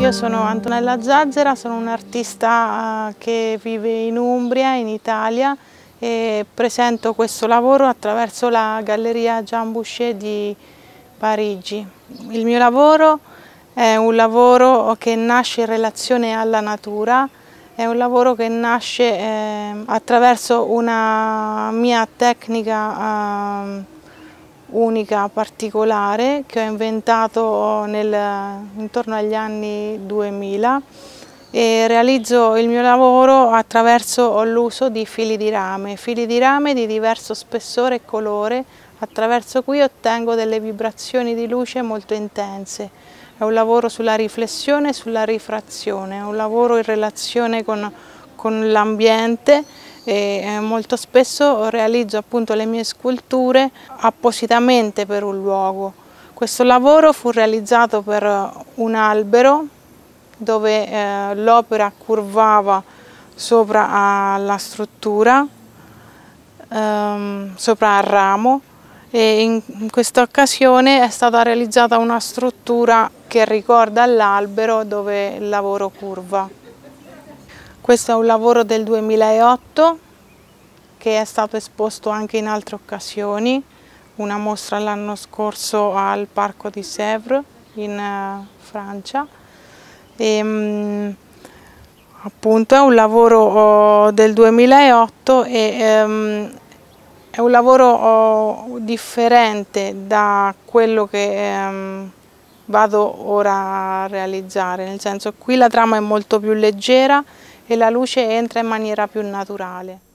Io sono Antonella Zazzera, sono un'artista eh, che vive in Umbria, in Italia e presento questo lavoro attraverso la Galleria Jean Boucher di Parigi. Il mio lavoro è un lavoro che nasce in relazione alla natura, è un lavoro che nasce eh, attraverso una mia tecnica eh, unica, particolare, che ho inventato nel, intorno agli anni 2000 e realizzo il mio lavoro attraverso l'uso di fili di rame, fili di rame di diverso spessore e colore attraverso cui ottengo delle vibrazioni di luce molto intense. È un lavoro sulla riflessione e sulla rifrazione, è un lavoro in relazione con, con l'ambiente e eh, molto spesso realizzo appunto le mie sculture appositamente per un luogo. Questo lavoro fu realizzato per un albero dove eh, l'opera curvava sopra alla struttura, ehm, sopra al ramo e in questa occasione è stata realizzata una struttura che ricorda l'albero dove il lavoro curva. Questo è un lavoro del 2008 che è stato esposto anche in altre occasioni, una mostra l'anno scorso al Parco di Sèvres in eh, Francia. E, ehm, appunto è un lavoro oh, del 2008 e ehm, è un lavoro oh, differente da quello che ehm, vado ora a realizzare, nel senso qui la trama è molto più leggera, e la luce entra in maniera più naturale.